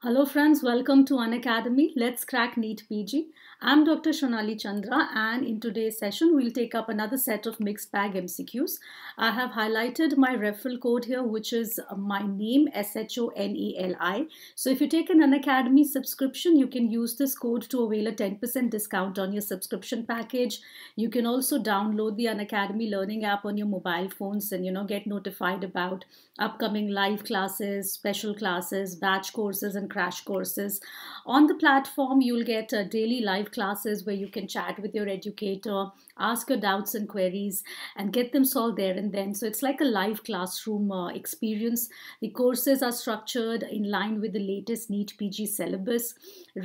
Hello friends, welcome to An Academy. Let's crack NEET PG. I'm Dr. Shonali Chandra and in today's session we'll take up another set of mixed bag MCQs. I have highlighted my referral code here which is my name S-H-O-N-E-L-I. So if you take an Academy subscription you can use this code to avail a 10% discount on your subscription package. You can also download the Academy learning app on your mobile phones and you know get notified about upcoming live classes, special classes, batch courses and crash courses. On the platform, you'll get uh, daily live classes where you can chat with your educator ask your doubts and queries and get them solved there and then. So it's like a live classroom uh, experience. The courses are structured in line with the latest NEET PG syllabus.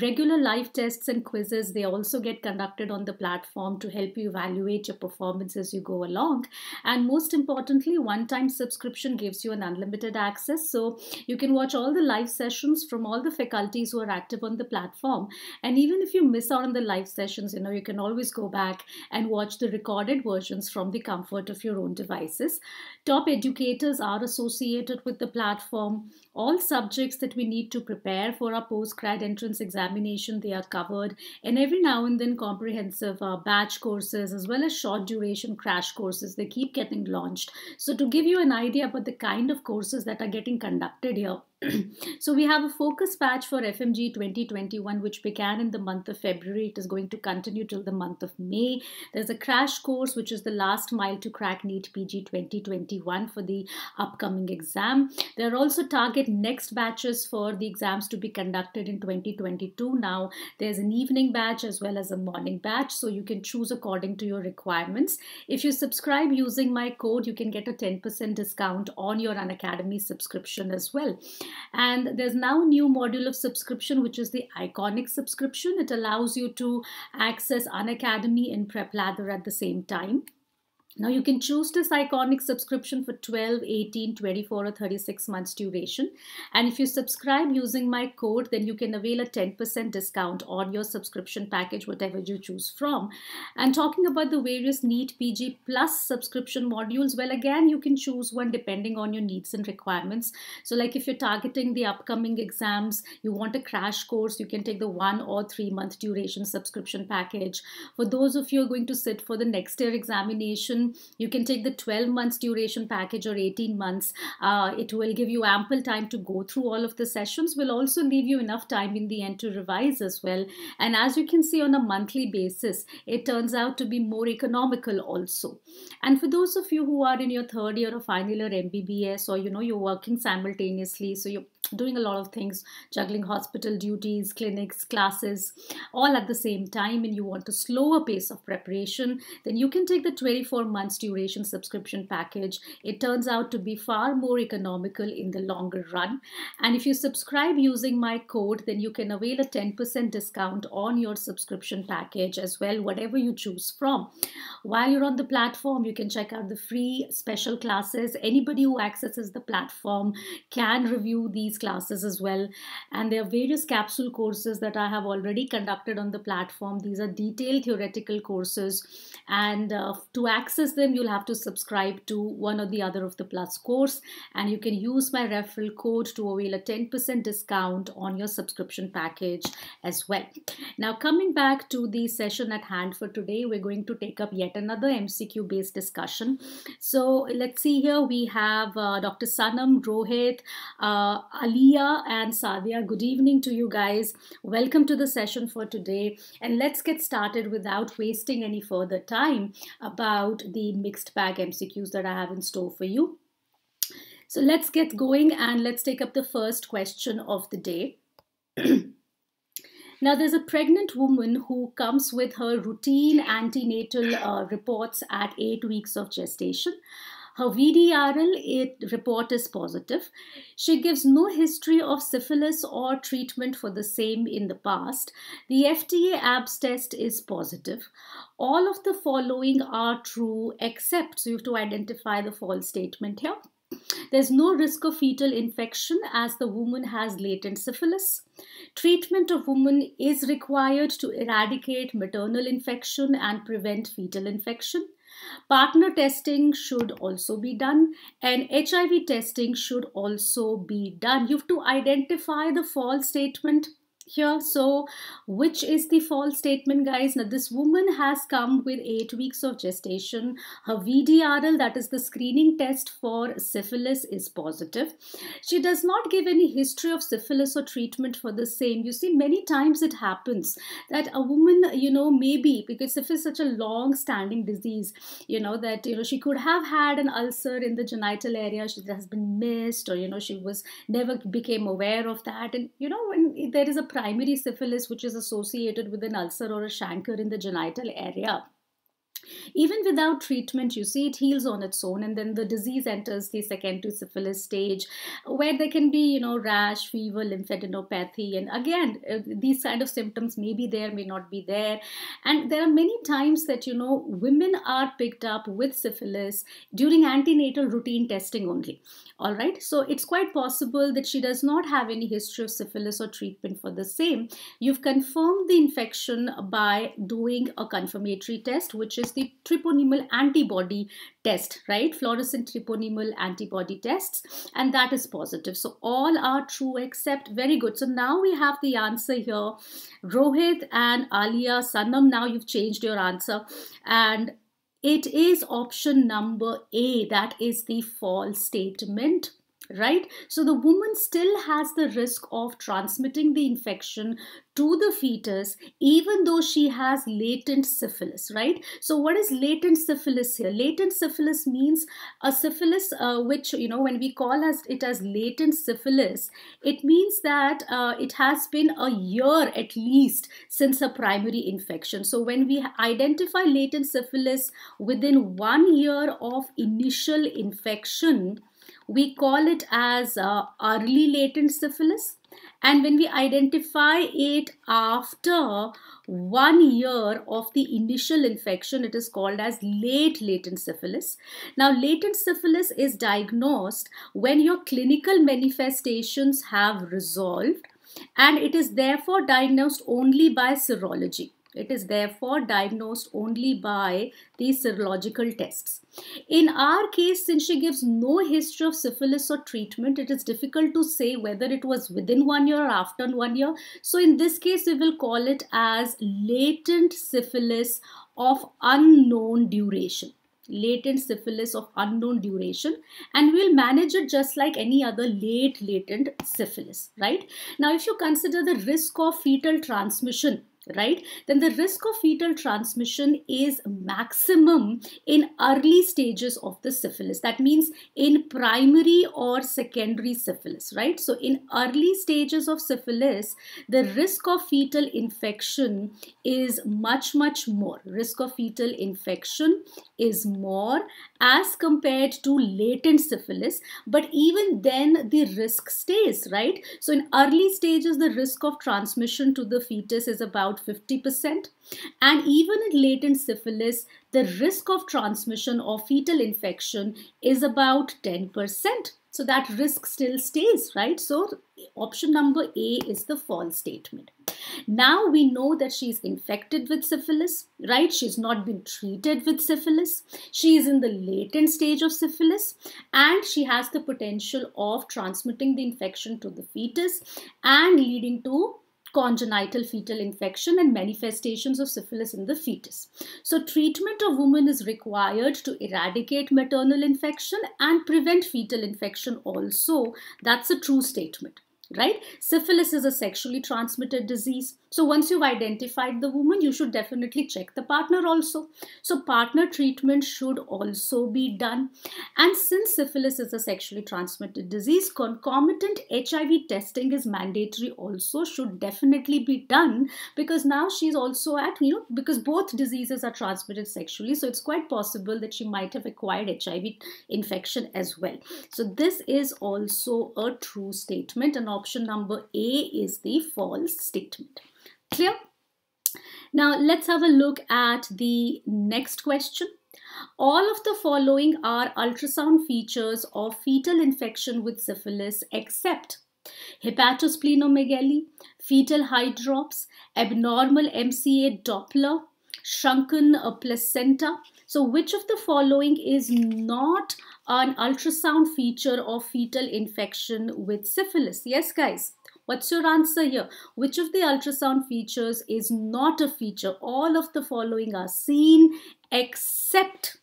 Regular live tests and quizzes, they also get conducted on the platform to help you evaluate your performance as you go along. And most importantly, one-time subscription gives you an unlimited access. So you can watch all the live sessions from all the faculties who are active on the platform. And even if you miss out on the live sessions, you know, you can always go back and watch watch the recorded versions from the comfort of your own devices. Top educators are associated with the platform. All subjects that we need to prepare for our post-grad entrance examination, they are covered. And every now and then comprehensive uh, batch courses as well as short duration crash courses, they keep getting launched. So to give you an idea about the kind of courses that are getting conducted here, so we have a focus patch for FMG 2021, which began in the month of February. It is going to continue till the month of May. There's a crash course, which is the last mile to crack NEET PG 2021 for the upcoming exam. There are also target next batches for the exams to be conducted in 2022. Now there's an evening batch as well as a morning batch, so you can choose according to your requirements. If you subscribe using my code, you can get a 10% discount on your Unacademy subscription as well. And there's now a new module of subscription, which is the iconic subscription. It allows you to access An Academy and Ladder at the same time. Now you can choose this iconic subscription for 12, 18, 24 or 36 months duration. And if you subscribe using my code, then you can avail a 10% discount on your subscription package, whatever you choose from. And talking about the various NEET PG plus subscription modules, well, again, you can choose one depending on your needs and requirements. So like if you're targeting the upcoming exams, you want a crash course, you can take the one or three month duration subscription package. For those of you who are going to sit for the next year examination, you can take the 12 months duration package or 18 months. Uh, it will give you ample time to go through all of the sessions, will also leave you enough time in the end to revise as well. And as you can see on a monthly basis, it turns out to be more economical also. And for those of you who are in your third year or final year MBBS, or you know, you're working simultaneously, so you're doing a lot of things, juggling hospital duties, clinics, classes, all at the same time, and you want a slower pace of preparation, then you can take the 24 months duration subscription package. It turns out to be far more economical in the longer run. And if you subscribe using my code, then you can avail a 10% discount on your subscription package as well, whatever you choose from. While you're on the platform, you can check out the free special classes. Anybody who accesses the platform can review these classes as well. And there are various capsule courses that I have already conducted on the platform. These are detailed theoretical courses. And uh, to access them, you'll have to subscribe to one or the other of the Plus course. And you can use my referral code to avail a 10% discount on your subscription package as well. Now, coming back to the session at hand for today, we're going to take up yet another MCQ based discussion. So let's see here. We have uh, Dr. Sanam, Rohit, uh, Aliyah and Sadia. Good evening to you guys. Welcome to the session for today. And let's get started without wasting any further time about the mixed bag MCQs that I have in store for you. So let's get going and let's take up the first question of the day. Now, there's a pregnant woman who comes with her routine antenatal uh, reports at eight weeks of gestation. Her VDRL report is positive. She gives no history of syphilis or treatment for the same in the past. The FDA ABS test is positive. All of the following are true except, so you have to identify the false statement here. There's no risk of fetal infection as the woman has latent syphilis. Treatment of woman is required to eradicate maternal infection and prevent fetal infection. Partner testing should also be done and HIV testing should also be done. You have to identify the false statement here so which is the false statement guys now this woman has come with eight weeks of gestation her vdrl that is the screening test for syphilis is positive she does not give any history of syphilis or treatment for the same you see many times it happens that a woman you know maybe because syphilis is such a long standing disease you know that you know she could have had an ulcer in the genital area she has been missed or you know she was never became aware of that and you know when there is a primary syphilis, which is associated with an ulcer or a chancre in the genital area, even without treatment, you see, it heals on its own, and then the disease enters the second to syphilis stage, where there can be, you know, rash, fever, lymphadenopathy, and again, uh, these kind of symptoms may be there, may not be there. And there are many times that, you know, women are picked up with syphilis during antenatal routine testing only. All right, so it's quite possible that she does not have any history of syphilis or treatment for the same. You've confirmed the infection by doing a confirmatory test, which is the the antibody test, right? Fluorescent triponemal antibody tests, and that is positive. So all are true except very good. So now we have the answer here. Rohit and Alia Sanam, now you've changed your answer. And it is option number A, that is the false statement right so the woman still has the risk of transmitting the infection to the fetus even though she has latent syphilis right so what is latent syphilis here latent syphilis means a syphilis uh, which you know when we call as it as latent syphilis it means that uh, it has been a year at least since a primary infection so when we identify latent syphilis within one year of initial infection we call it as uh, early latent syphilis and when we identify it after one year of the initial infection it is called as late latent syphilis now latent syphilis is diagnosed when your clinical manifestations have resolved and it is therefore diagnosed only by serology it is therefore diagnosed only by the serological tests. In our case, since she gives no history of syphilis or treatment, it is difficult to say whether it was within one year or after one year. So in this case, we will call it as latent syphilis of unknown duration latent syphilis of unknown duration and we'll manage it just like any other late latent syphilis right now if you consider the risk of fetal transmission right then the risk of fetal transmission is maximum in early stages of the syphilis that means in primary or secondary syphilis right so in early stages of syphilis the risk of fetal infection is much much more risk of fetal infection is more as compared to latent syphilis but even then the risk stays right so in early stages the risk of transmission to the fetus is about about 50%. And even in latent syphilis, the risk of transmission or fetal infection is about 10%. So that risk still stays, right? So option number A is the false statement. Now we know that she's infected with syphilis, right? She's not been treated with syphilis. She is in the latent stage of syphilis and she has the potential of transmitting the infection to the fetus and leading to congenital fetal infection and manifestations of syphilis in the fetus. So treatment of women is required to eradicate maternal infection and prevent fetal infection also. That's a true statement right? Syphilis is a sexually transmitted disease. So once you've identified the woman, you should definitely check the partner also. So partner treatment should also be done. And since syphilis is a sexually transmitted disease, concomitant HIV testing is mandatory also should definitely be done because now she's also at, you know, because both diseases are transmitted sexually. So it's quite possible that she might have acquired HIV infection as well. So this is also a true statement and option number A is the false statement. Clear? Now let's have a look at the next question. All of the following are ultrasound features of fetal infection with syphilis except hepatosplenomegaly, fetal hydrops, abnormal MCA Doppler, shrunken placenta. So which of the following is not an ultrasound feature of fetal infection with syphilis? Yes, guys. What's your answer here? Which of the ultrasound features is not a feature? All of the following are seen except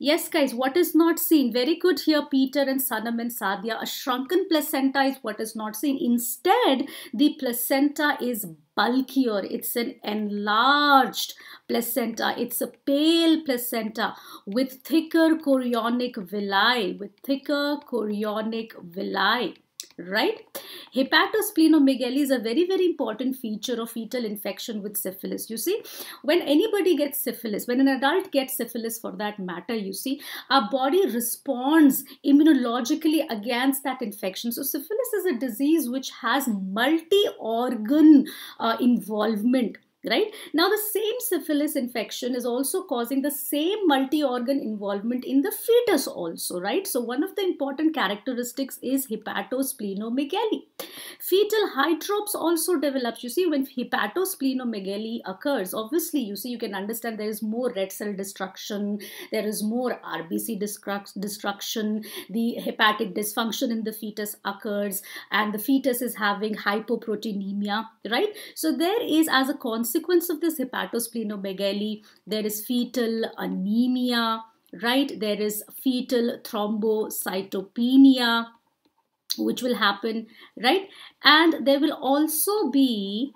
Yes, guys, what is not seen? Very good here, Peter and Sanam and Sadia. A shrunken placenta is what is not seen. Instead, the placenta is bulkier, it's an enlarged placenta, it's a pale placenta with thicker chorionic villi, with thicker chorionic villi right? Hepatosplenomegaly is a very, very important feature of fetal infection with syphilis. You see, when anybody gets syphilis, when an adult gets syphilis for that matter, you see, our body responds immunologically against that infection. So syphilis is a disease which has multi-organ uh, involvement right? Now, the same syphilis infection is also causing the same multi-organ involvement in the fetus also, right? So, one of the important characteristics is hepatosplenomegaly. Fetal hydrops also develops. You see, when hepatosplenomegaly occurs, obviously, you see, you can understand there is more red cell destruction, there is more RBC destruction, the hepatic dysfunction in the fetus occurs, and the fetus is having hypoproteinemia, right? So, there is as a consequence consequence of this hepatosplenomegaly, there is fetal anemia, right? There is fetal thrombocytopenia, which will happen, right? And there will also be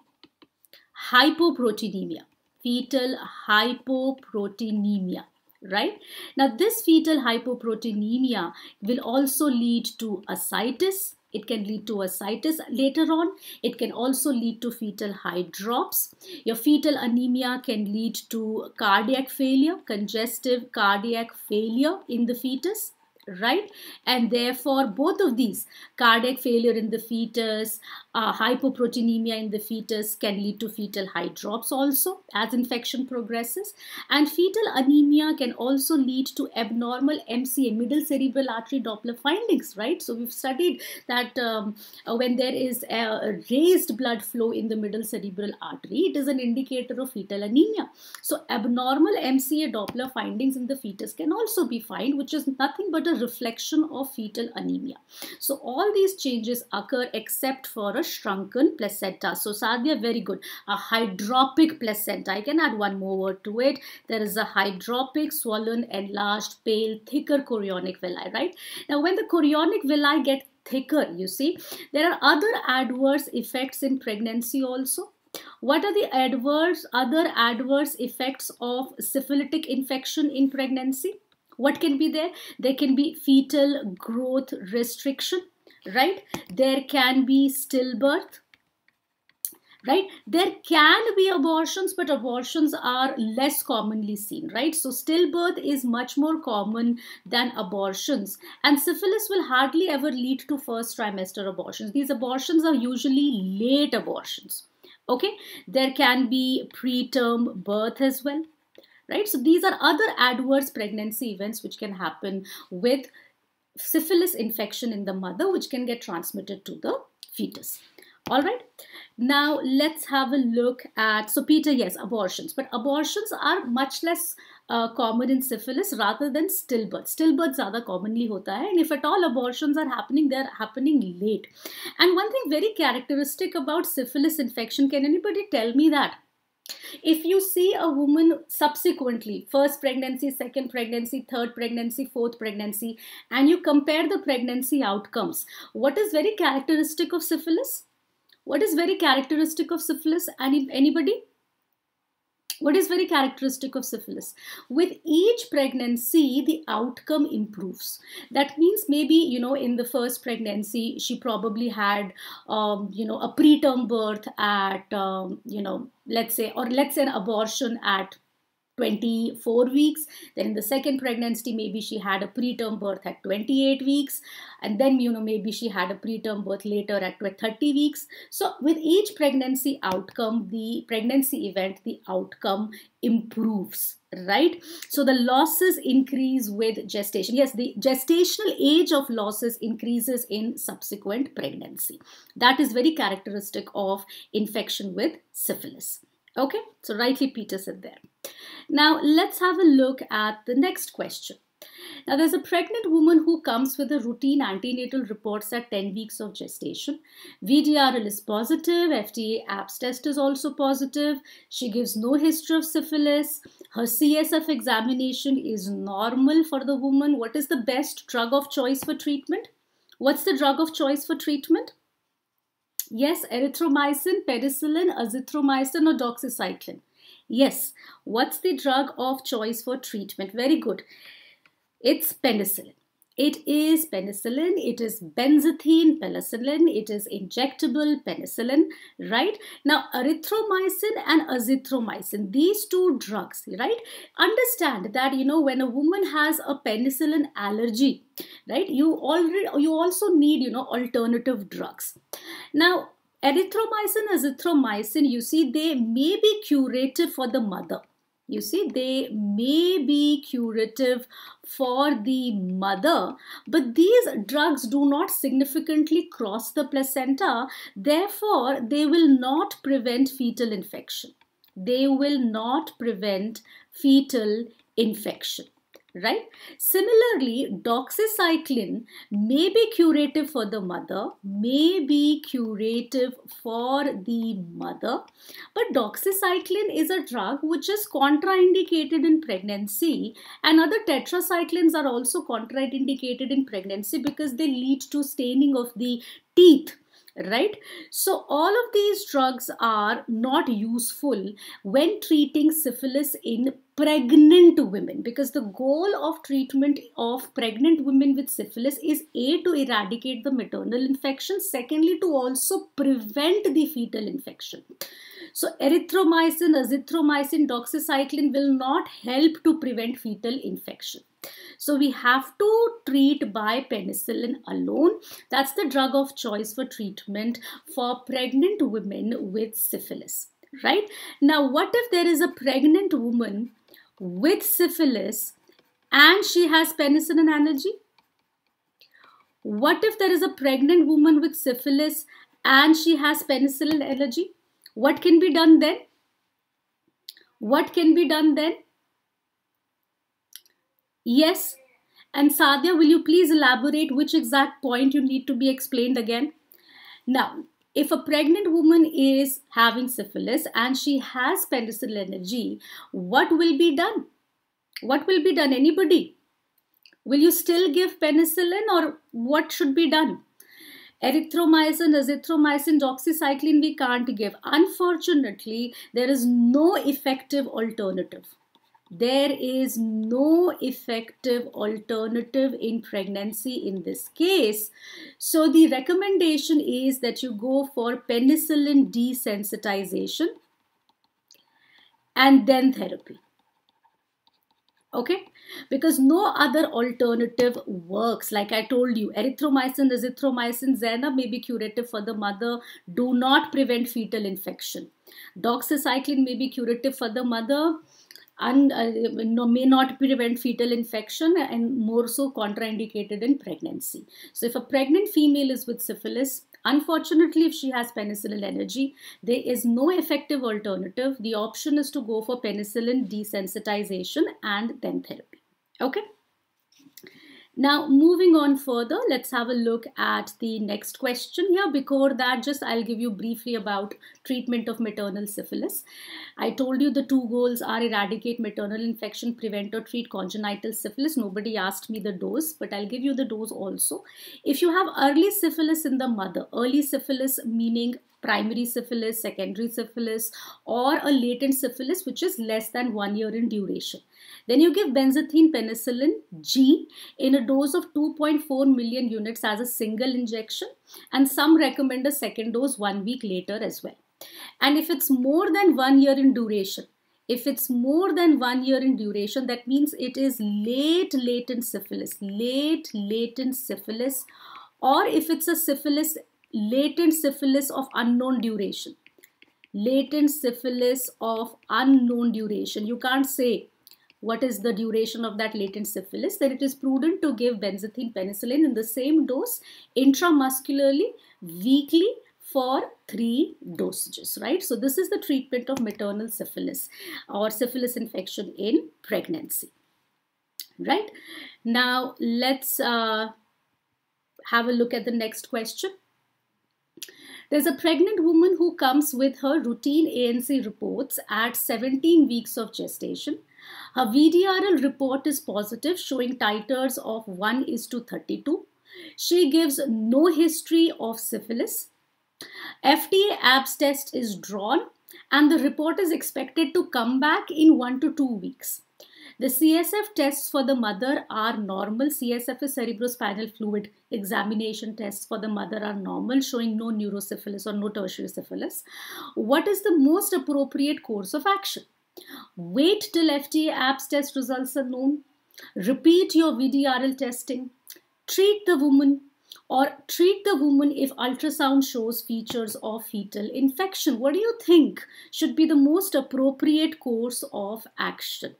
hypoproteinemia, fetal hypoproteinemia, right? Now, this fetal hypoproteinemia will also lead to ascites, it can lead to ascites later on. It can also lead to fetal high drops. Your fetal anemia can lead to cardiac failure, congestive cardiac failure in the fetus right and therefore both of these cardiac failure in the fetus uh, hypoproteinemia in the fetus can lead to fetal hydrops. drops also as infection progresses. And fetal anemia can also lead to abnormal MCA, middle cerebral artery Doppler findings, right? So we've studied that um, uh, when there is a raised blood flow in the middle cerebral artery, it is an indicator of fetal anemia. So abnormal MCA Doppler findings in the fetus can also be found, which is nothing but a reflection of fetal anemia. So all these changes occur except for a shrunken placenta. So Sadhya, very good. A hydropic placenta. I can add one more word to it. There is a hydropic, swollen, enlarged, pale, thicker chorionic villi, right? Now when the chorionic villi get thicker, you see, there are other adverse effects in pregnancy also. What are the adverse, other adverse effects of syphilitic infection in pregnancy? What can be there? There can be fetal growth restriction right? There can be stillbirth, right there can be abortions but abortions are less commonly seen right so stillbirth is much more common than abortions and syphilis will hardly ever lead to first trimester abortions these abortions are usually late abortions okay there can be preterm birth as well right so these are other adverse pregnancy events which can happen with syphilis infection in the mother which can get transmitted to the fetus all right now let's have a look at so peter yes abortions but abortions are much less uh, common in syphilis rather than stillbirth are the commonly hota hai and if at all abortions are happening they are happening late and one thing very characteristic about syphilis infection can anybody tell me that if you see a woman subsequently, first pregnancy, second pregnancy, third pregnancy, fourth pregnancy, and you compare the pregnancy outcomes, what is very characteristic of syphilis? What is very characteristic of syphilis? Any, anybody? what is very characteristic of syphilis with each pregnancy the outcome improves that means maybe you know in the first pregnancy she probably had um, you know a preterm birth at um, you know let's say or let's say an abortion at 24 weeks. Then in the second pregnancy, maybe she had a preterm birth at 28 weeks. And then, you know, maybe she had a preterm birth later at 30 weeks. So with each pregnancy outcome, the pregnancy event, the outcome improves right so the losses increase with gestation yes the gestational age of losses increases in subsequent pregnancy that is very characteristic of infection with syphilis okay so rightly peter said there now let's have a look at the next question. Now, there's a pregnant woman who comes with a routine antenatal reports at 10 weeks of gestation. VDRL is positive, FDA apps test is also positive. She gives no history of syphilis. Her CSF examination is normal for the woman. What is the best drug of choice for treatment? What's the drug of choice for treatment? Yes, erythromycin, penicillin, azithromycin, or doxycycline. Yes. What's the drug of choice for treatment? Very good. It's penicillin. It is penicillin, it is benzathine penicillin, it is injectable penicillin, right? Now, erythromycin and azithromycin, these two drugs, right? Understand that, you know, when a woman has a penicillin allergy, right, you already, you also need, you know, alternative drugs. Now, erythromycin azithromycin you see they may be curative for the mother you see they may be curative for the mother but these drugs do not significantly cross the placenta therefore they will not prevent fetal infection they will not prevent fetal infection right? Similarly, doxycycline may be curative for the mother, may be curative for the mother, but doxycycline is a drug which is contraindicated in pregnancy and other tetracyclines are also contraindicated in pregnancy because they lead to staining of the teeth right so all of these drugs are not useful when treating syphilis in pregnant women because the goal of treatment of pregnant women with syphilis is a to eradicate the maternal infection secondly to also prevent the fetal infection so erythromycin azithromycin doxycycline will not help to prevent fetal infection so we have to treat by penicillin alone. That's the drug of choice for treatment for pregnant women with syphilis, right? Now, what if there is a pregnant woman with syphilis and she has penicillin allergy? What if there is a pregnant woman with syphilis and she has penicillin allergy? What can be done then? What can be done then? Yes. And Sadia, will you please elaborate which exact point you need to be explained again? Now, if a pregnant woman is having syphilis and she has penicillin energy, what will be done? What will be done? Anybody? Will you still give penicillin or what should be done? Erythromycin, azithromycin, doxycycline we can't give. Unfortunately, there is no effective alternative there is no effective alternative in pregnancy in this case. So the recommendation is that you go for penicillin desensitization and then therapy. Okay, because no other alternative works. Like I told you, erythromycin, azithromycin, Xena may be curative for the mother, do not prevent fetal infection. Doxycycline may be curative for the mother, and uh, may not prevent fetal infection and more so contraindicated in pregnancy. So if a pregnant female is with syphilis, Unfortunately, if she has penicillin allergy, there is no effective alternative. The option is to go for penicillin desensitization and then therapy. Okay. Now, moving on further, let's have a look at the next question here. Before that, just I'll give you briefly about treatment of maternal syphilis. I told you the two goals are eradicate maternal infection, prevent or treat congenital syphilis. Nobody asked me the dose, but I'll give you the dose also. If you have early syphilis in the mother, early syphilis meaning primary syphilis, secondary syphilis, or a latent syphilis which is less than one year in duration. Then you give benzathine penicillin G in a dose of 2.4 million units as a single injection and some recommend a second dose one week later as well. And if it's more than one year in duration, if it's more than one year in duration, that means it is late latent syphilis, late latent syphilis, or if it's a syphilis, latent syphilis of unknown duration latent syphilis of unknown duration. You can't say what is the duration of that latent syphilis, then it is prudent to give benzathine penicillin in the same dose intramuscularly weekly for three dosages, right? So this is the treatment of maternal syphilis or syphilis infection in pregnancy, right? Now let's uh, have a look at the next question. There's a pregnant woman who comes with her routine ANC reports at 17 weeks of gestation. Her VDRL report is positive, showing titers of 1 is to 32. She gives no history of syphilis. FDA ABS test is drawn and the report is expected to come back in 1 to 2 weeks. The CSF tests for the mother are normal. CSF is cerebrospinal fluid examination tests for the mother are normal, showing no neurosyphilis or no tertiary syphilis. What is the most appropriate course of action? Wait till FDA apps test results are known. Repeat your VDRL testing. Treat the woman or treat the woman if ultrasound shows features of fetal infection. What do you think should be the most appropriate course of action?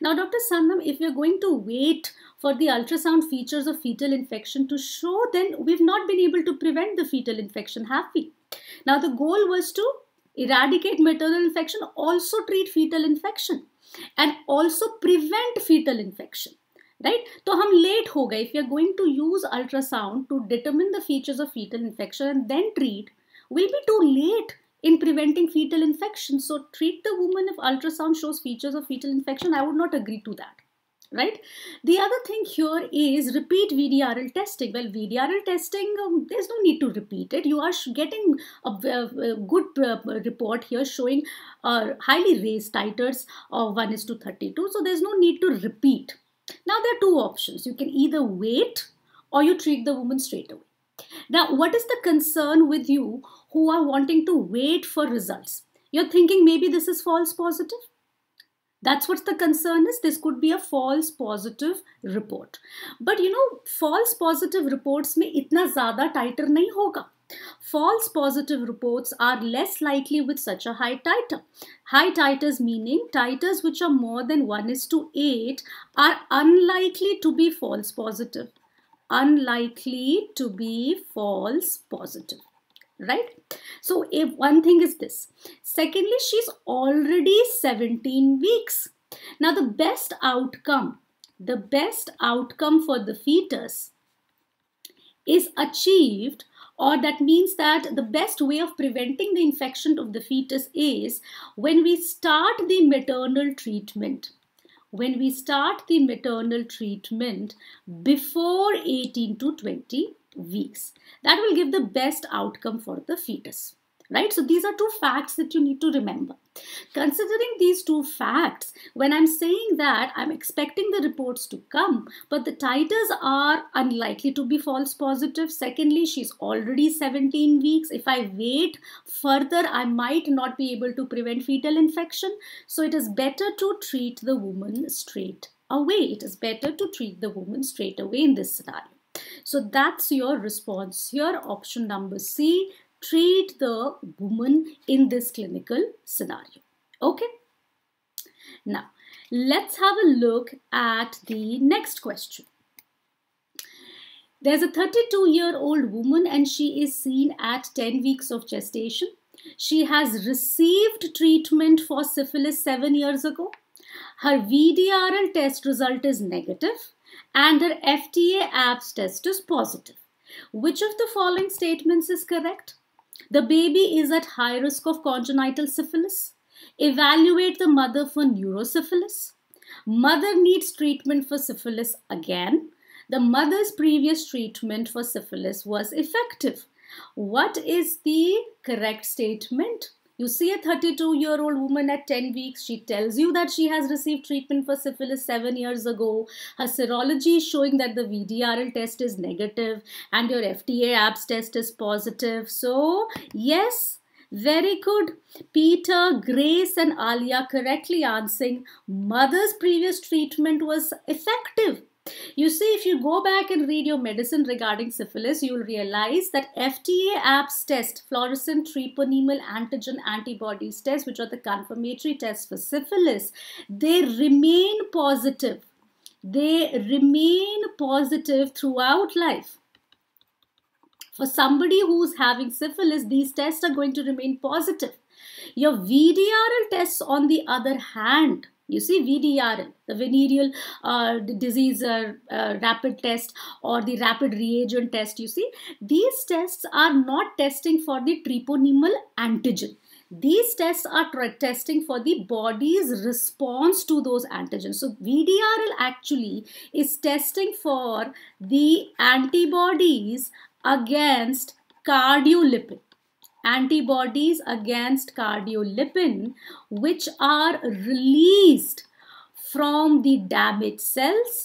Now, Dr. Sannam, if you are going to wait for the ultrasound features of fetal infection to show, then we've not been able to prevent the fetal infection, have we? Now, the goal was to eradicate maternal infection, also treat fetal infection and also prevent fetal infection. right? So, we late. हो If we are going to use ultrasound to determine the features of fetal infection and then treat, we will be too late in preventing fetal infection. So treat the woman if ultrasound shows features of fetal infection. I would not agree to that right? The other thing here is repeat VDRL testing. Well, VDRL testing, um, there's no need to repeat it. You are getting a, a, a uh, good uh, report here showing uh, highly raised titers of 1 is to 32. So there's no need to repeat. Now there are two options. You can either wait or you treat the woman straight away. Now, what is the concern with you who are wanting to wait for results? You're thinking maybe this is false positive that's what the concern is. This could be a false positive report. But you know, false positive reports may itna ज़्यादा tighter नहीं False positive reports are less likely with such a high titer. High titers meaning titers which are more than 1 is to 8 are unlikely to be false positive. Unlikely to be false positive right so if one thing is this secondly she's already 17 weeks now the best outcome the best outcome for the fetus is achieved or that means that the best way of preventing the infection of the fetus is when we start the maternal treatment when we start the maternal treatment before 18 to 20 weeks. That will give the best outcome for the fetus right so these are two facts that you need to remember considering these two facts when i'm saying that i'm expecting the reports to come but the titers are unlikely to be false positive secondly she's already 17 weeks if i wait further i might not be able to prevent fetal infection so it is better to treat the woman straight away it is better to treat the woman straight away in this scenario so that's your response here, option number C, treat the woman in this clinical scenario. Okay. Now, let's have a look at the next question. There's a 32 year old woman and she is seen at 10 weeks of gestation. She has received treatment for syphilis 7 years ago. Her VDRL test result is negative and her fta abs test is positive. Which of the following statements is correct? The baby is at high risk of congenital syphilis. Evaluate the mother for neurosyphilis. Mother needs treatment for syphilis again. The mother's previous treatment for syphilis was effective. What is the correct statement? You see a 32 year old woman at 10 weeks. She tells you that she has received treatment for syphilis seven years ago. Her serology is showing that the VDRL test is negative and your FDA ABS test is positive. So, yes, very good. Peter, Grace, and Alia correctly answering mother's previous treatment was effective you see, if you go back and read your medicine regarding syphilis, you'll realize that FDA apps test, fluorescent treponemal antigen antibodies test, which are the confirmatory tests for syphilis, they remain positive. They remain positive throughout life. For somebody who's having syphilis, these tests are going to remain positive. Your VDRL tests, on the other hand, you see VDRL, the venereal uh, disease uh, uh, rapid test or the rapid reagent test, you see. These tests are not testing for the treponemal antigen. These tests are testing for the body's response to those antigens. So VDRL actually is testing for the antibodies against cardiolipin antibodies against cardiolipin which are released from the damaged cells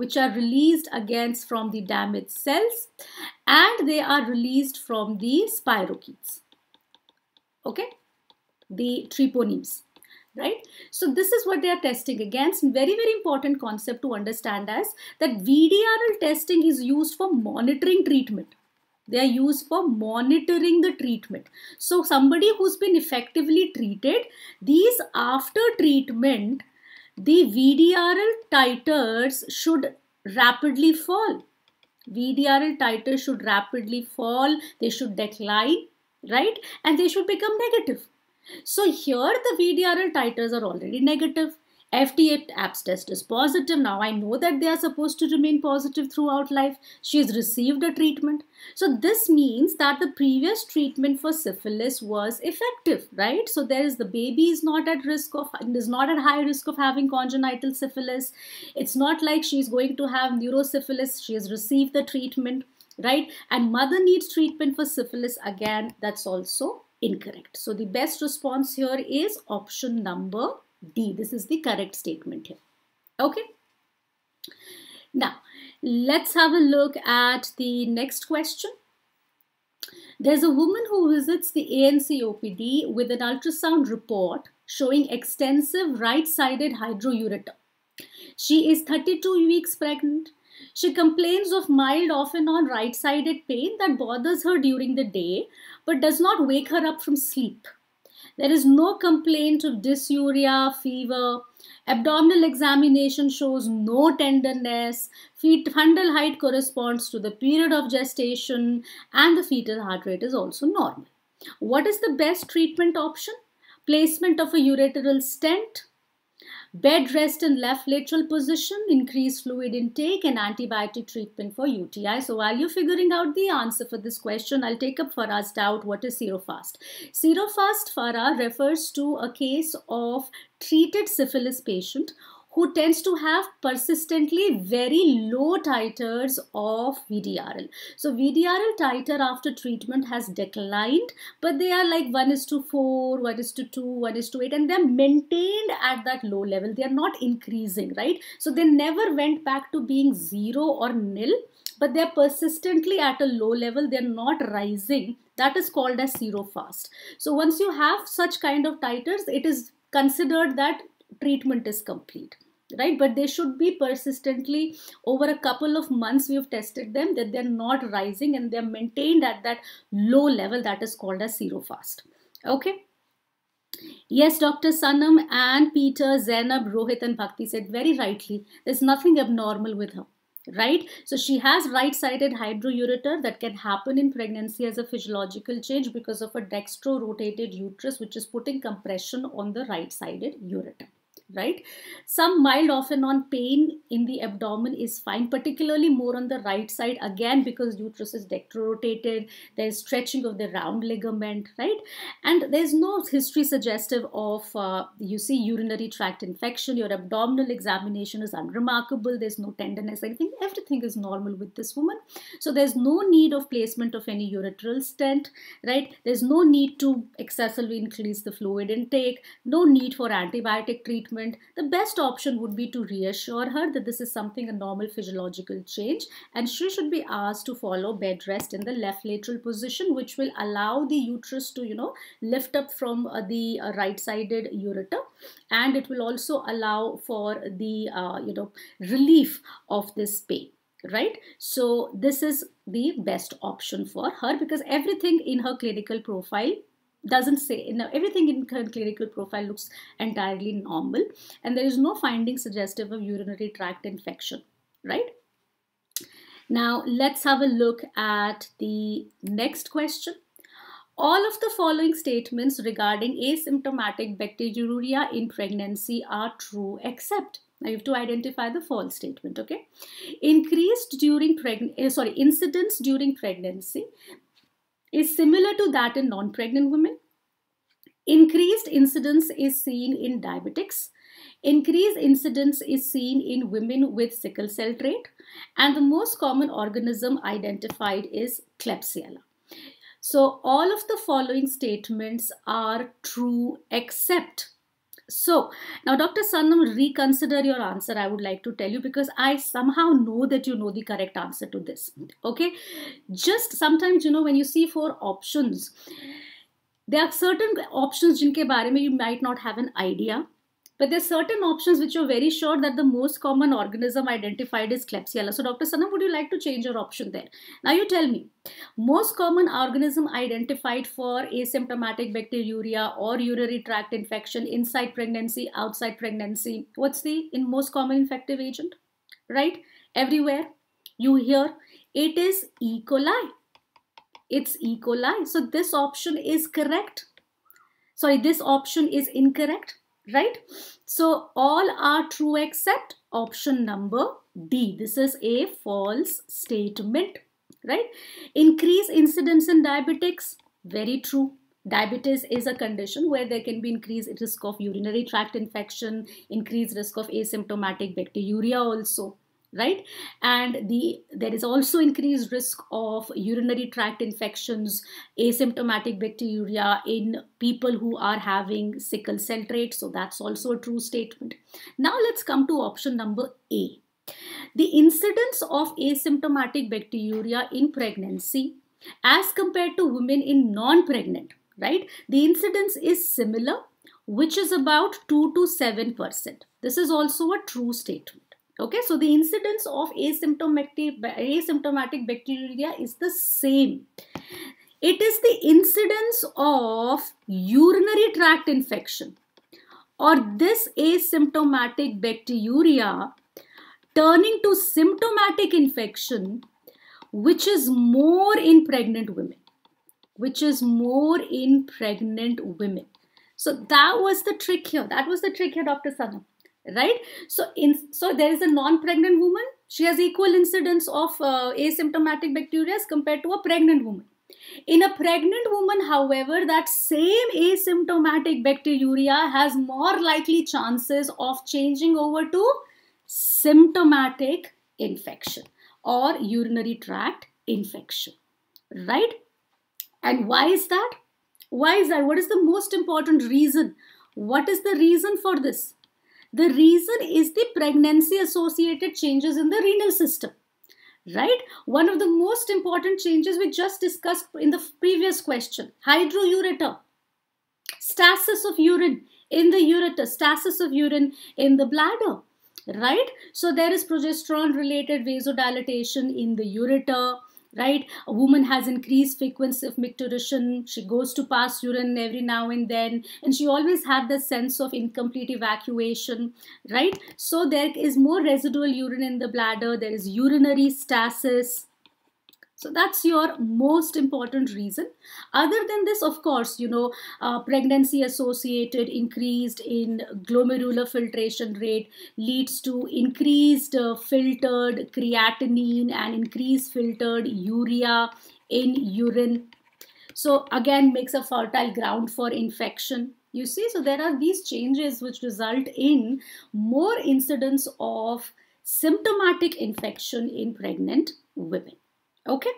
which are released against from the damaged cells and they are released from the spirochetes okay the treponemes right so this is what they are testing against very very important concept to understand as that vdrl testing is used for monitoring treatment they are used for monitoring the treatment. So somebody who's been effectively treated, these after treatment, the VDRL titers should rapidly fall. VDRL titers should rapidly fall, they should decline, right? And they should become negative. So here the VDRL titers are already negative. FT APS test is positive. Now I know that they are supposed to remain positive throughout life. She has received a treatment. So this means that the previous treatment for syphilis was effective, right? So there is the baby is not at risk of, is not at high risk of having congenital syphilis. It's not like she's going to have neurosyphilis. She has received the treatment, right? And mother needs treatment for syphilis again. That's also incorrect. So the best response here is option number D. This is the correct statement here. Okay. Now, let's have a look at the next question. There's a woman who visits the ANCOPD with an ultrasound report showing extensive right-sided ureter. She is 32 weeks pregnant. She complains of mild off and on right-sided pain that bothers her during the day but does not wake her up from sleep. There is no complaint of dysuria, fever. Abdominal examination shows no tenderness. Fetal height corresponds to the period of gestation and the fetal heart rate is also normal. What is the best treatment option? Placement of a ureteral stent Bed rest in left lateral position, increased fluid intake and antibiotic treatment for UTI. So while you're figuring out the answer for this question, I'll take up Farah's doubt. What is serofast? Serofast, Farah, refers to a case of treated syphilis patient who tends to have persistently very low titers of VDRL. So VDRL titer after treatment has declined, but they are like 1 is to 4, 1 is to 2, 1 is to 8, and they're maintained at that low level. They are not increasing, right? So they never went back to being 0 or nil, but they're persistently at a low level. They're not rising. That is called as zero fast. So once you have such kind of titers, it is considered that treatment is complete right but they should be persistently over a couple of months we've tested them that they're not rising and they're maintained at that low level that is called as zero fast okay Yes, Dr. Sanam and Peter, Zainab, Rohit and Bhakti said very rightly, there's nothing abnormal with her right? So she has right-sided hydroureter that can happen in pregnancy as a physiological change because of a rotated uterus which is putting compression on the right-sided ureter right? Some mild off-and-on pain in the abdomen is fine, particularly more on the right side, again, because uterus is rotated. there is stretching of the round ligament, right? And there's no history suggestive of, uh, you see, urinary tract infection, your abdominal examination is unremarkable, there's no tenderness, anything, everything is normal with this woman. So there's no need of placement of any ureteral stent, right? There's no need to excessively increase the fluid intake, no need for antibiotic treatment, treatment, the best option would be to reassure her that this is something a normal physiological change and she should be asked to follow bed rest in the left lateral position which will allow the uterus to, you know, lift up from uh, the uh, right-sided ureter and it will also allow for the, uh, you know, relief of this pain right so this is the best option for her because everything in her clinical profile doesn't say now everything in clinical profile looks entirely normal and there is no finding suggestive of urinary tract infection right now let's have a look at the next question all of the following statements regarding asymptomatic bacteriuria in pregnancy are true except now you have to identify the false statement okay increased during pregnancy eh, sorry incidence during pregnancy is similar to that in non-pregnant women. Increased incidence is seen in diabetics. Increased incidence is seen in women with sickle cell trait. And the most common organism identified is Klebsiella. So all of the following statements are true except so now, Dr. Sanam, reconsider your answer. I would like to tell you because I somehow know that you know the correct answer to this. Okay, just sometimes you know when you see four options, there are certain options jinke bare mein you might not have an idea. But there's certain options which you're very sure that the most common organism identified is Klebsiella. So Dr. Sanam, would you like to change your option there? Now you tell me, most common organism identified for asymptomatic bacteriuria or urinary tract infection inside pregnancy, outside pregnancy, what's the in most common infective agent, right? Everywhere you hear it is E. coli. It's E. coli. So this option is correct. Sorry, this option is incorrect right? So all are true except option number D. This is a false statement, right? Increase incidence in diabetics, very true. Diabetes is a condition where there can be increased risk of urinary tract infection, increased risk of asymptomatic bacteruria also, right and the there is also increased risk of urinary tract infections asymptomatic bacteria in people who are having sickle cell trait so that's also a true statement now let's come to option number a the incidence of asymptomatic bacteria in pregnancy as compared to women in non pregnant right the incidence is similar which is about 2 to 7 percent this is also a true statement okay so the incidence of asymptomatic asymptomatic bacteria is the same it is the incidence of urinary tract infection or this asymptomatic bacteria turning to symptomatic infection which is more in pregnant women which is more in pregnant women so that was the trick here that was the trick here dr sanam right so in so there is a non-pregnant woman she has equal incidence of uh, asymptomatic bacteria as compared to a pregnant woman in a pregnant woman however that same asymptomatic bacteriuria has more likely chances of changing over to symptomatic infection or urinary tract infection right and why is that why is that what is the most important reason what is the reason for this the reason is the pregnancy associated changes in the renal system. Right? One of the most important changes we just discussed in the previous question hydroureter, stasis of urine in the ureter, stasis of urine in the bladder. Right? So there is progesterone related vasodilatation in the ureter right? A woman has increased frequency of micturition. She goes to pass urine every now and then. And she always had the sense of incomplete evacuation, right? So there is more residual urine in the bladder. There is urinary stasis, so that's your most important reason other than this of course you know uh, pregnancy associated increased in glomerular filtration rate leads to increased uh, filtered creatinine and increased filtered urea in urine so again makes a fertile ground for infection you see so there are these changes which result in more incidence of symptomatic infection in pregnant women Okay.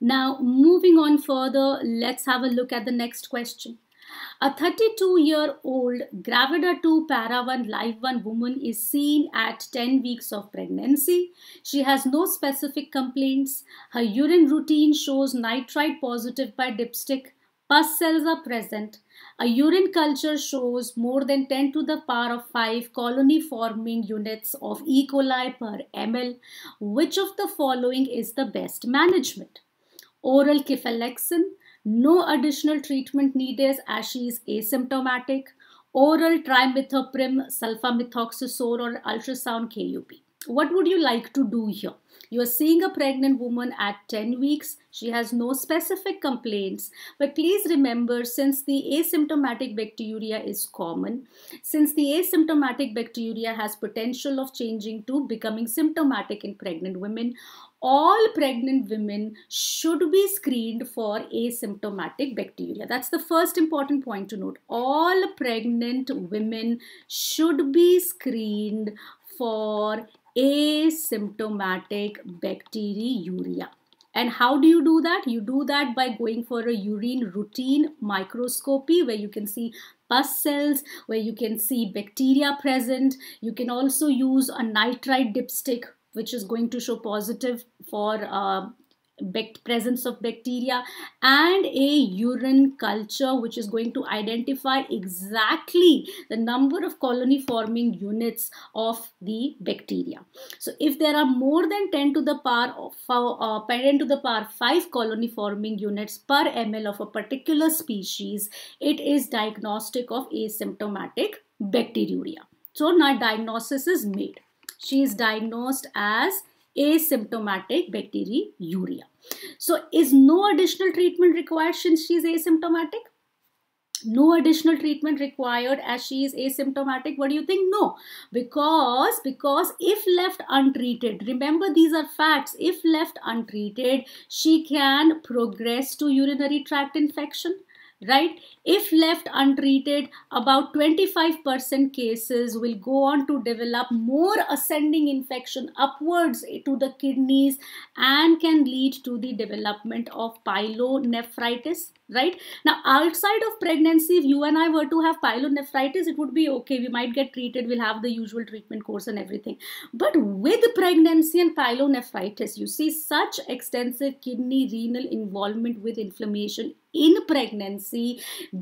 Now, moving on further, let's have a look at the next question. A 32-year-old Gravida 2 Para 1 Live 1 woman is seen at 10 weeks of pregnancy. She has no specific complaints. Her urine routine shows nitrite positive by dipstick. Pus cells are present. A urine culture shows more than 10 to the power of 5 colony forming units of E. coli per ml. Which of the following is the best management? Oral kefalexin. no additional treatment needed as she is asymptomatic. Oral trimethoprim, sulfamethoxazole or ultrasound KUP. What would you like to do here? You are seeing a pregnant woman at 10 weeks. She has no specific complaints. But please remember, since the asymptomatic bacteria is common, since the asymptomatic bacteria has potential of changing to becoming symptomatic in pregnant women, all pregnant women should be screened for asymptomatic bacteria. That's the first important point to note. All pregnant women should be screened for asymptomatic bacteriuria. And how do you do that? You do that by going for a urine routine microscopy where you can see pus cells, where you can see bacteria present. You can also use a nitrite dipstick which is going to show positive for uh, presence of bacteria and a urine culture which is going to identify exactly the number of colony forming units of the bacteria. So if there are more than 10 to the power of uh, 10 to the power 5 colony forming units per ml of a particular species, it is diagnostic of asymptomatic bacteriuria. So now diagnosis is made. She is diagnosed as asymptomatic bacteriuria. So is no additional treatment required since she is asymptomatic? no additional treatment required as she is asymptomatic what do you think no because because if left untreated remember these are facts if left untreated she can progress to urinary tract infection right? If left untreated, about 25% cases will go on to develop more ascending infection upwards to the kidneys and can lead to the development of pyelonephritis, right? Now, outside of pregnancy, if you and I were to have pyelonephritis, it would be okay. We might get treated. We'll have the usual treatment course and everything. But with pregnancy and pyelonephritis, you see such extensive kidney renal involvement with inflammation in pregnancy uh,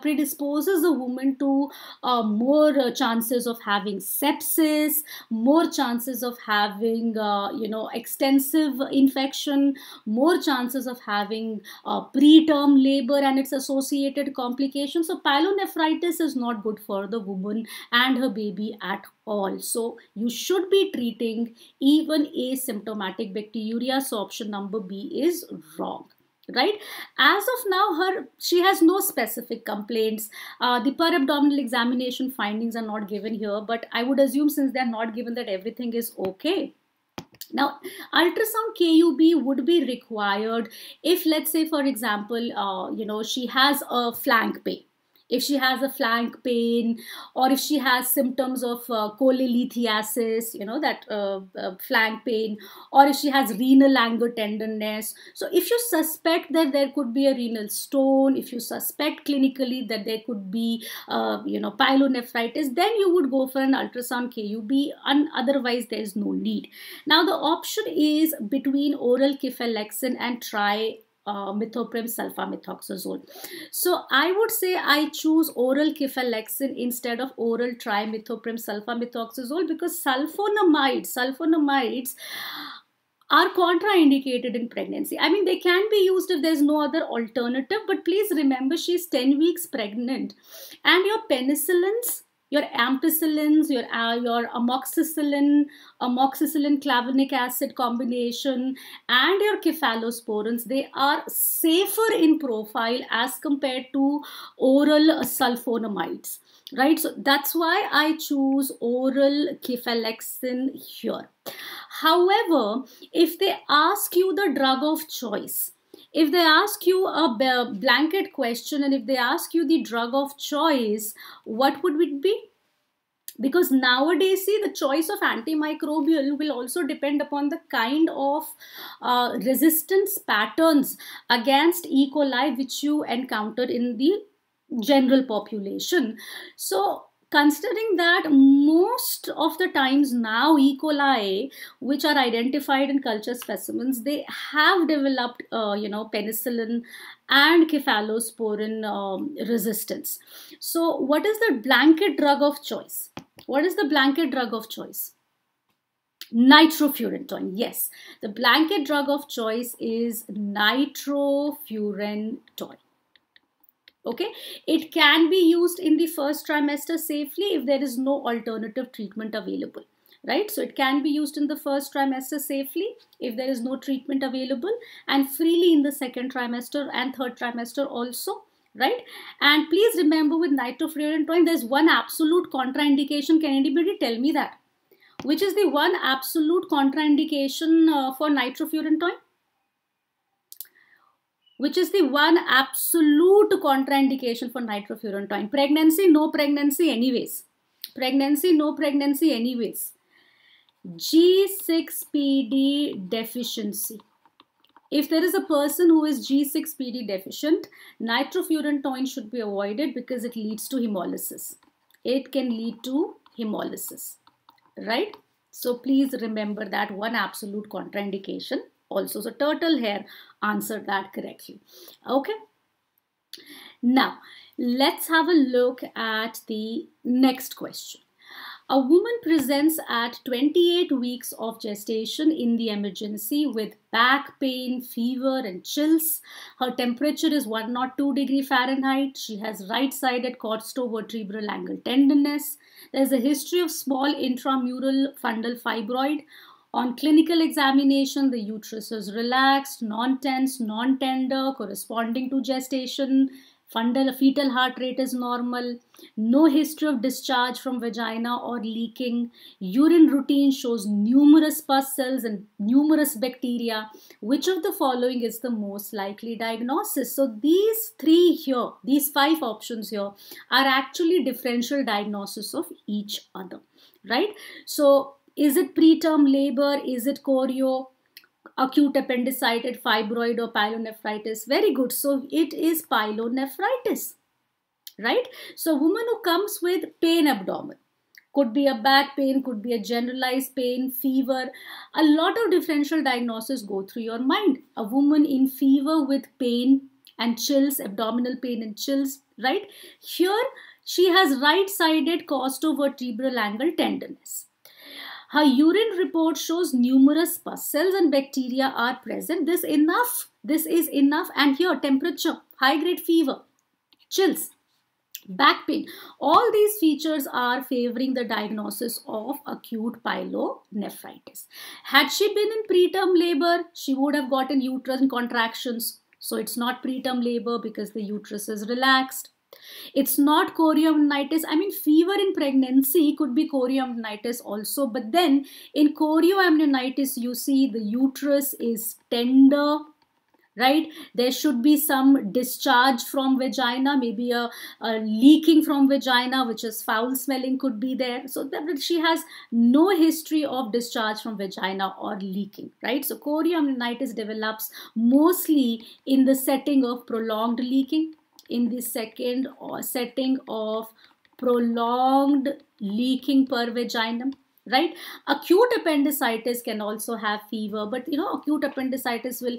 predisposes a woman to uh, more uh, chances of having sepsis more chances of having uh, you know extensive infection more chances of having uh, preterm labor and its associated complications so pyelonephritis is not good for the woman and her baby at all so you should be treating even asymptomatic bacteria so option number b is wrong right as of now her she has no specific complaints uh, the per abdominal examination findings are not given here but i would assume since they are not given that everything is okay now, ultrasound KUB would be required if, let's say, for example, uh, you know, she has a flank pain, if she has a flank pain or if she has symptoms of uh, cholelithiasis, you know, that uh, uh, flank pain, or if she has renal anger tenderness. So if you suspect that there could be a renal stone, if you suspect clinically that there could be, uh, you know, pyelonephritis, then you would go for an ultrasound KUB and otherwise there is no need. Now the option is between oral kefalexin and tri uh, methoprim sulfamethoxazole. So I would say I choose oral kefalexin instead of oral trimethoprim sulfamethoxazole because sulfonamides, sulfonamides are contraindicated in pregnancy. I mean, they can be used if there's no other alternative, but please remember she's 10 weeks pregnant and your penicillins your ampicillins, your, uh, your amoxicillin, amoxicillin clavinic acid combination, and your cephalosporins, they are safer in profile as compared to oral sulfonamides, right? So that's why I choose oral cephalexin here. However, if they ask you the drug of choice, if they ask you a blanket question and if they ask you the drug of choice, what would it be? because nowadays see the choice of antimicrobial will also depend upon the kind of uh, resistance patterns against e coli which you encounter in the general population so considering that most of the times now E. coli, which are identified in culture specimens, they have developed, uh, you know, penicillin and cephalosporin um, resistance. So what is the blanket drug of choice? What is the blanket drug of choice? Nitrofurantoin, yes. The blanket drug of choice is nitrofurantoin okay it can be used in the first trimester safely if there is no alternative treatment available right so it can be used in the first trimester safely if there is no treatment available and freely in the second trimester and third trimester also right and please remember with nitrofurantoin, there's one absolute contraindication can anybody tell me that which is the one absolute contraindication uh, for nitrofurantoin which is the one absolute contraindication for nitrofurantoin. Pregnancy, no pregnancy anyways. Pregnancy, no pregnancy anyways. G6PD deficiency. If there is a person who is G6PD deficient, nitrofurantoin should be avoided because it leads to hemolysis. It can lead to hemolysis, right? So please remember that one absolute contraindication also. So turtle here answered that correctly. Okay. Now, let's have a look at the next question. A woman presents at 28 weeks of gestation in the emergency with back pain, fever and chills. Her temperature is 102 degree Fahrenheit. She has right-sided costovertebral angle tenderness. There's a history of small intramural fundal fibroid. On clinical examination, the uterus is relaxed, non-tense, non-tender, corresponding to gestation, fundal fetal heart rate is normal, no history of discharge from vagina or leaking, urine routine shows numerous pus cells and numerous bacteria. Which of the following is the most likely diagnosis? So these three here, these five options here are actually differential diagnosis of each other, right? So is it preterm labor? Is it chorio, Acute appendicitis, fibroid or pyelonephritis? Very good. So it is pyelonephritis, right? So woman who comes with pain abdomen, could be a back pain, could be a generalized pain, fever. A lot of differential diagnosis go through your mind. A woman in fever with pain and chills, abdominal pain and chills, right? Here, she has right-sided costovertebral angle tenderness. Her urine report shows numerous pus cells and bacteria are present. This enough. This is enough. And here, temperature, high grade fever, chills, back pain. All these features are favoring the diagnosis of acute pyelonephritis. Had she been in preterm labor, she would have gotten uterine contractions. So it's not preterm labor because the uterus is relaxed. It's not chorioamnitis. I mean, fever in pregnancy could be chorioamnitis also, but then in chorioamnionitis, you see the uterus is tender, right there should be some discharge from vagina maybe a, a, leaking from vagina which is foul smelling could be there so that she has no history of discharge from vagina or leaking right so chorioamnionitis develops mostly in the setting of prolonged leaking in the second uh, setting of prolonged leaking per vaginum right acute appendicitis can also have fever but you know acute appendicitis will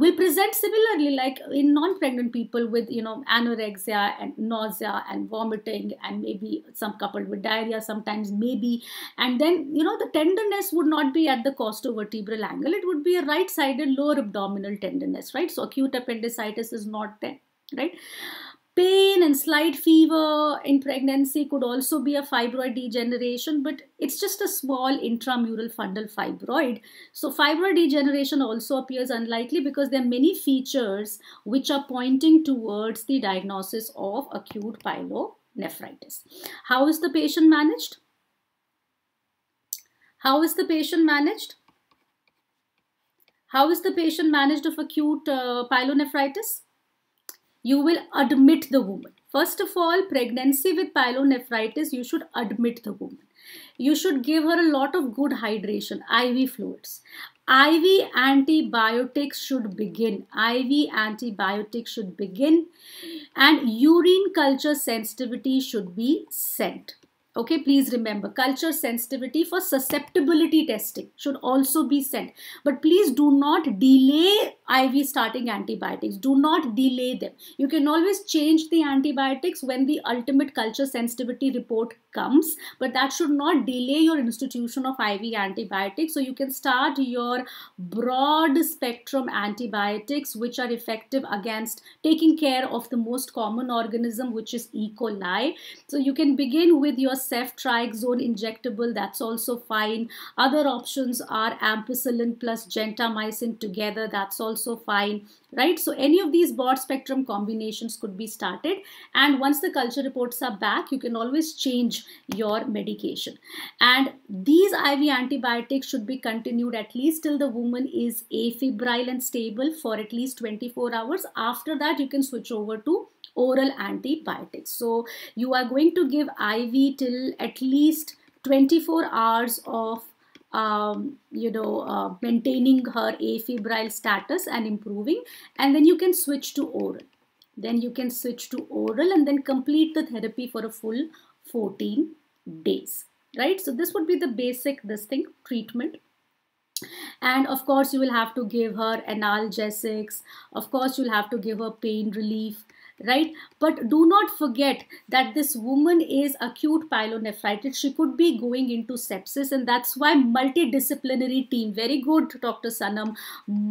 will present similarly like in non-pregnant people with you know anorexia and nausea and vomiting and maybe some coupled with diarrhea sometimes maybe and then you know the tenderness would not be at the costovertebral angle it would be a right-sided lower abdominal tenderness right so acute appendicitis is not there right? Pain and slight fever in pregnancy could also be a fibroid degeneration, but it's just a small intramural fundal fibroid. So, fibroid degeneration also appears unlikely because there are many features which are pointing towards the diagnosis of acute pyelonephritis. How is the patient managed? How is the patient managed? How is the patient managed of acute uh, pyelonephritis? you will admit the woman. First of all, pregnancy with pyelonephritis, you should admit the woman. You should give her a lot of good hydration, IV fluids. IV antibiotics should begin. IV antibiotics should begin. And urine culture sensitivity should be sent. Okay, please remember culture sensitivity for susceptibility testing should also be sent. But please do not delay IV starting antibiotics. Do not delay them. You can always change the antibiotics when the ultimate culture sensitivity report comes, but that should not delay your institution of IV antibiotics. So you can start your broad spectrum antibiotics, which are effective against taking care of the most common organism, which is E. coli. So you can begin with your ceftriaxone injectable. That's also fine. Other options are ampicillin plus gentamicin together. That's also also fine, right? So any of these broad spectrum combinations could be started. And once the culture reports are back, you can always change your medication. And these IV antibiotics should be continued at least till the woman is afebrile and stable for at least 24 hours. After that, you can switch over to oral antibiotics. So you are going to give IV till at least 24 hours of um, you know, uh, maintaining her afebrile status and improving. And then you can switch to oral. Then you can switch to oral and then complete the therapy for a full 14 days, right? So this would be the basic, this thing, treatment and of course you will have to give her analgesics of course you'll have to give her pain relief right but do not forget that this woman is acute pyelonephritis she could be going into sepsis and that's why multidisciplinary team very good dr sanam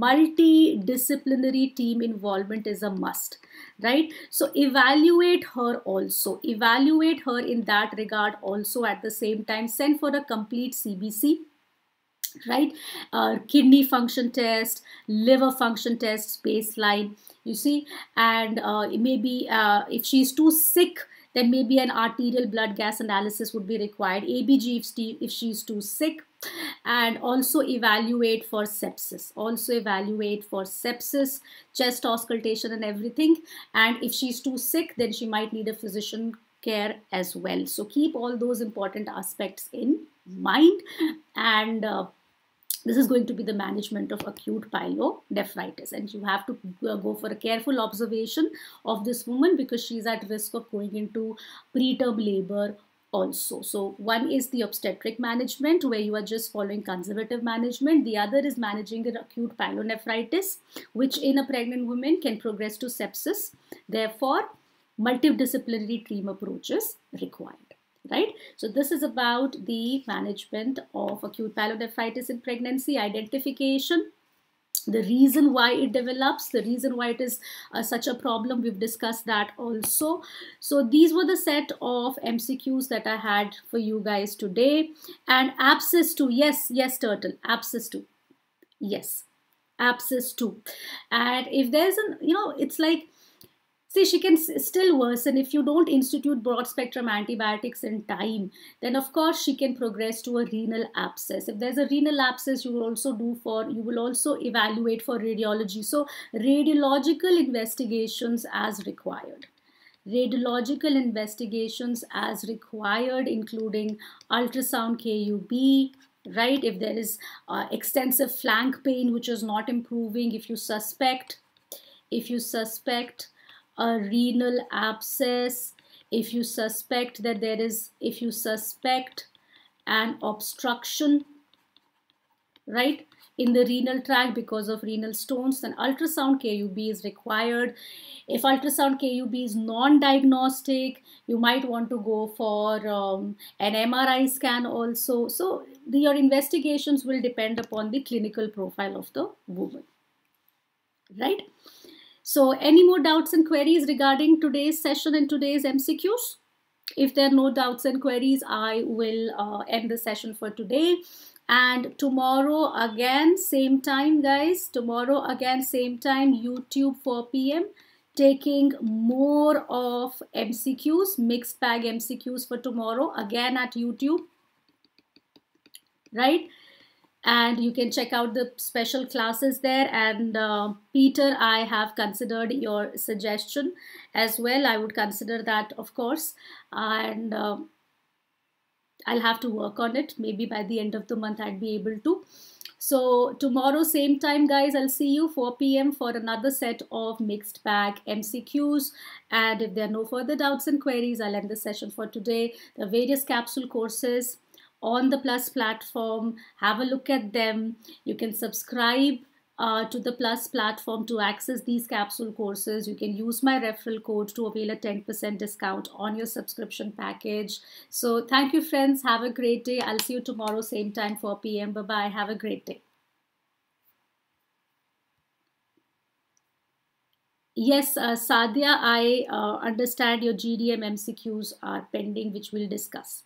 multidisciplinary team involvement is a must right so evaluate her also evaluate her in that regard also at the same time send for a complete cbc right uh, kidney function test liver function test baseline you see and uh, maybe uh, if she's too sick then maybe an arterial blood gas analysis would be required abg if, she, if she's too sick and also evaluate for sepsis also evaluate for sepsis chest auscultation and everything and if she's too sick then she might need a physician care as well so keep all those important aspects in mind and uh, this is going to be the management of acute pyelonephritis and you have to uh, go for a careful observation of this woman because she's at risk of going into preterm labor also. So one is the obstetric management where you are just following conservative management. The other is managing an acute pyelonephritis which in a pregnant woman can progress to sepsis. Therefore, multidisciplinary team approaches required right? So this is about the management of acute pyelonephritis in pregnancy, identification, the reason why it develops, the reason why it is uh, such a problem, we've discussed that also. So these were the set of MCQs that I had for you guys today. And abscess 2, yes, yes turtle, abscess 2, yes abscess 2 and if there's an you know it's like See, she can still worsen if you don't institute broad spectrum antibiotics in time. Then, of course, she can progress to a renal abscess. If there's a renal abscess, you will also do for you will also evaluate for radiology. So, radiological investigations as required radiological investigations as required including ultrasound KUB right if there is uh, extensive flank pain which is not improving if you suspect if you suspect a renal abscess, if you suspect that there is, if you suspect an obstruction, right, in the renal tract because of renal stones, then ultrasound KUB is required. If ultrasound KUB is non-diagnostic, you might want to go for um, an MRI scan also. So the, your investigations will depend upon the clinical profile of the woman, right? So any more doubts and queries regarding today's session and today's MCQs? If there are no doubts and queries, I will uh, end the session for today. And tomorrow again, same time guys, tomorrow again, same time, YouTube 4 p.m. Taking more of MCQs, mixed bag MCQs for tomorrow, again at YouTube, right? and you can check out the special classes there and uh, Peter I have considered your suggestion as well I would consider that of course and uh, I'll have to work on it maybe by the end of the month I'd be able to so tomorrow same time guys I'll see you 4 p.m. for another set of mixed bag MCQs and if there are no further doubts and queries I'll end the session for today the various capsule courses on the Plus platform. Have a look at them. You can subscribe uh, to the Plus platform to access these capsule courses. You can use my referral code to avail a 10% discount on your subscription package. So thank you, friends. Have a great day. I'll see you tomorrow, same time, 4 p.m. Bye-bye. Have a great day. Yes, uh, Sadia, I uh, understand your GDM MCQs are pending, which we'll discuss.